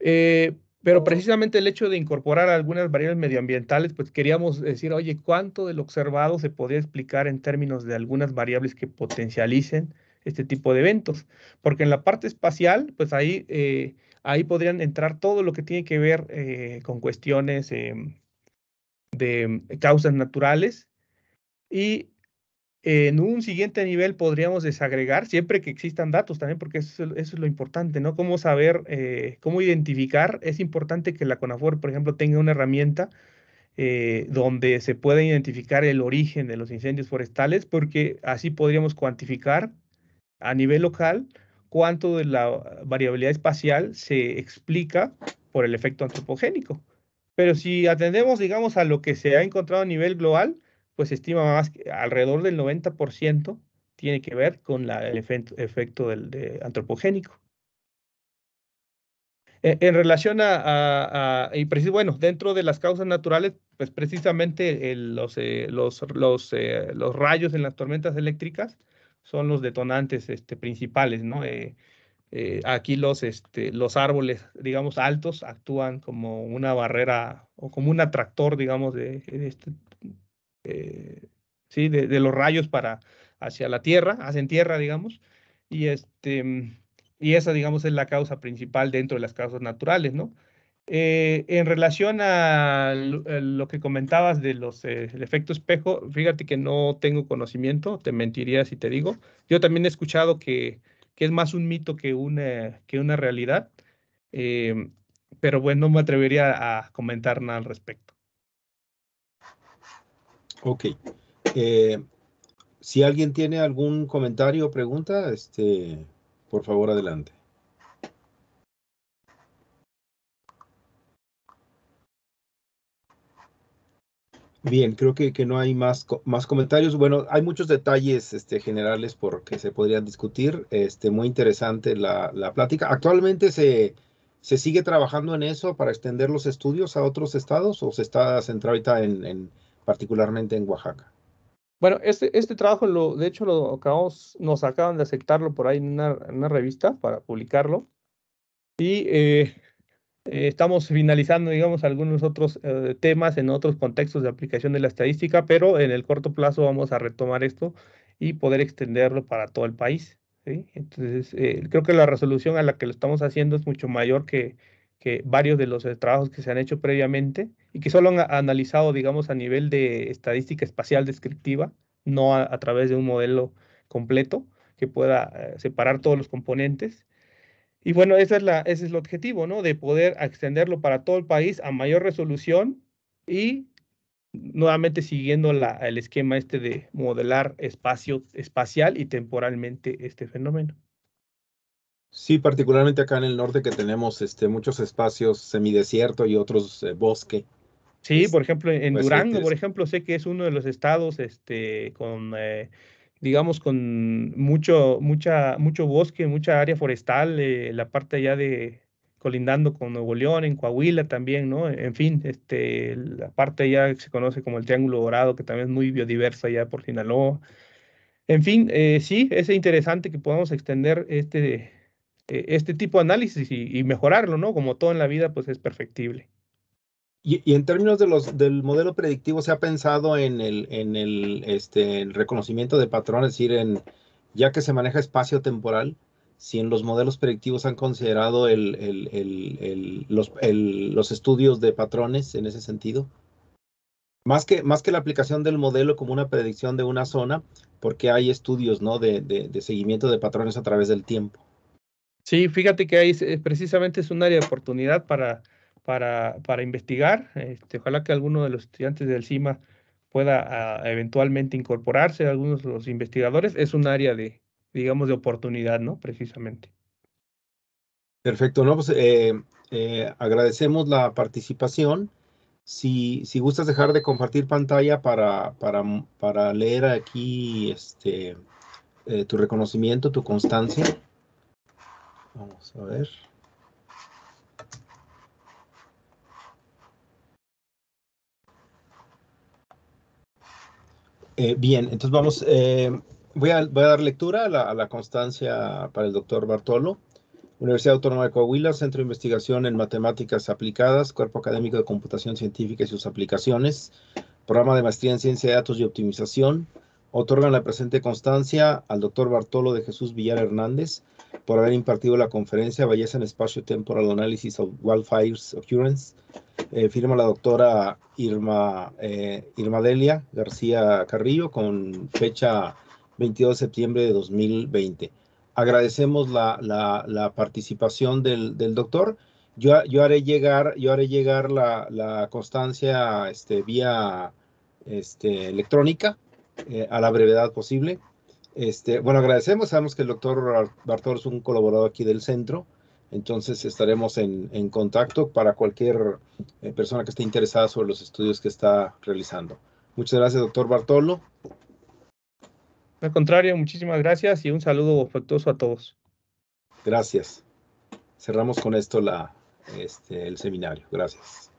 Eh, pero oh. precisamente el hecho de incorporar algunas variables medioambientales, pues queríamos decir, oye, ¿cuánto del observado se podría explicar en términos de algunas variables que potencialicen este tipo de eventos? Porque en la parte espacial, pues ahí, eh, ahí podrían entrar todo lo que tiene que ver eh, con cuestiones em, de em, causas naturales y en un siguiente nivel podríamos desagregar, siempre que existan datos también, porque eso, es lo importante, ¿no? Cómo saber, eh, cómo identificar. Es importante que la CONAFOR, por ejemplo, tenga una herramienta eh, donde se pueda identificar el origen de los incendios forestales, porque así podríamos cuantificar a nivel local cuánto de la variabilidad espacial se explica por el efecto antropogénico. Pero si atendemos, digamos, a lo que se ha encontrado a nivel global, pues estima más que alrededor del 90% tiene que ver con el efecto, del, antropogénico. E, en, relación a, y bueno, dentro de las causas naturales, pues precisamente eh, eh, los, los, los, eh, los, rayos en las tormentas eléctricas son los detonantes este, principales, ¿no? aquí los, este, los árboles, digamos, altos actúan como una barrera o como un atractor, digamos, de, de este eh, ¿sí? De, los rayos para hacia la Tierra, hacen Tierra, digamos, y, este, mm, y esa, digamos, es la causa principal dentro de las causas naturales, ¿no? Eh, en relación a lo que comentabas de los eh, efecto espejo, fíjate que no tengo conocimiento, te mentiría si te digo. Yo también he escuchado que, que es más un mito que una, que una realidad, em, pero bueno, no me atrevería a comentar nada al respecto. Ok. Eh, si alguien tiene algún comentario o pregunta, este, por favor, adelante. Bien, creo que, que no hay más, más, comentarios. Bueno, hay muchos detalles este, generales porque que se podrían discutir. Este, muy interesante la, plática. ¿Actualmente se, se, sigue trabajando en eso para extender los estudios a otros estados o se está centrado ahorita en particularmente en Oaxaca. Bueno, este, este trabajo, lo, de hecho, lo acabamos, nos acaban de aceptarlo por ahí en una, revista para publicarlo. Y eh, eh, estamos finalizando, digamos, algunos otros eh, temas en otros contextos de aplicación de la estadística, pero en el corto plazo vamos a retomar esto y poder extenderlo para todo el país. Entonces, creo que la resolución a la que lo estamos haciendo es mucho mayor que, que varios de los trabajos que se han hecho previamente y que solo han analizado, digamos, a nivel de estadística espacial descriptiva, no a, través de un modelo completo que pueda eh, separar todos los componentes. Y bueno, esa es la, ese es el objetivo, ¿no? De poder extenderlo para todo el país a mayor resolución y nuevamente siguiendo la, el esquema este de modelar espacio, espacial y temporalmente este fenómeno. Sí, particularmente acá en el norte que tenemos este, muchos espacios semidesierto y otros eh, bosque. Sí, por ejemplo, en pues, Durango, por ejemplo, sé que es uno de los estados este, con, eh, digamos, con mucho, mucha, mucho bosque, mucha área forestal, eh, la parte allá de colindando con Nuevo León, en Coahuila también, ¿no? En fin, este, la parte allá que se conoce como el Triángulo Dorado, que también es muy biodiversa allá por Sinaloa. En fin, eh, sí, es interesante que podamos extender este, e, este tipo de análisis y mejorarlo, ¿no? Como todo en la vida, pues es perfectible. Y, en términos de los, del modelo predictivo, ¿se ha pensado en el, en el, este, reconocimiento de patrones, es decir, en, ya que se maneja espacio temporal, si en los modelos predictivos han considerado los, estudios de patrones en ese sentido? Más que, más que la aplicación del modelo como una predicción de una zona, porque hay estudios ¿no? de, seguimiento de patrones a través del tiempo. Sí, fíjate que ahí precisamente es un área de oportunidad para para, investigar. Este, ojalá que alguno de los estudiantes del CIMA pueda ah, eventualmente incorporarse algunos de los investigadores. Es un área de, digamos, de oportunidad, ¿no? Precisamente. Perfecto, ¿no? Pues eh, eh, agradecemos la participación. Si, si, gustas dejar de compartir pantalla para, para, leer aquí este, eh, tu reconocimiento, tu constancia. Vamos a ver. Eh, bien, entonces vamos, eh, voy, a, dar lectura a la, a la, constancia para el doctor Bartolo. Universidad Autónoma de Coahuila, Centro de Investigación en Matemáticas Aplicadas, Cuerpo Académico de Computación Científica y sus Aplicaciones, Programa de Maestría en Ciencia de Datos y Optimización, otorgan la presente constancia al doctor Bartolo de Jesús Villar Hernández por haber impartido la conferencia Belleza en Espacio Temporal Analysis of Wildfires Occurrence. Eh, firma la doctora Irma, eh, Irma Delia García Carrillo con fecha 22 de septiembre de 2020. Agradecemos la, participación del, doctor. Yo, yo, haré llegar, yo haré llegar la, constancia este, vía este, electrónica eh, a la brevedad posible. Este, bueno, agradecemos, sabemos que el doctor Bartolo es un colaborador aquí del centro, entonces estaremos en, contacto para cualquier eh, persona que esté interesada sobre los estudios que está realizando. Muchas gracias, doctor Bartolo. Al contrario, muchísimas gracias y un saludo afectuoso a todos. Gracias. Cerramos con esto la, este, el seminario. Gracias.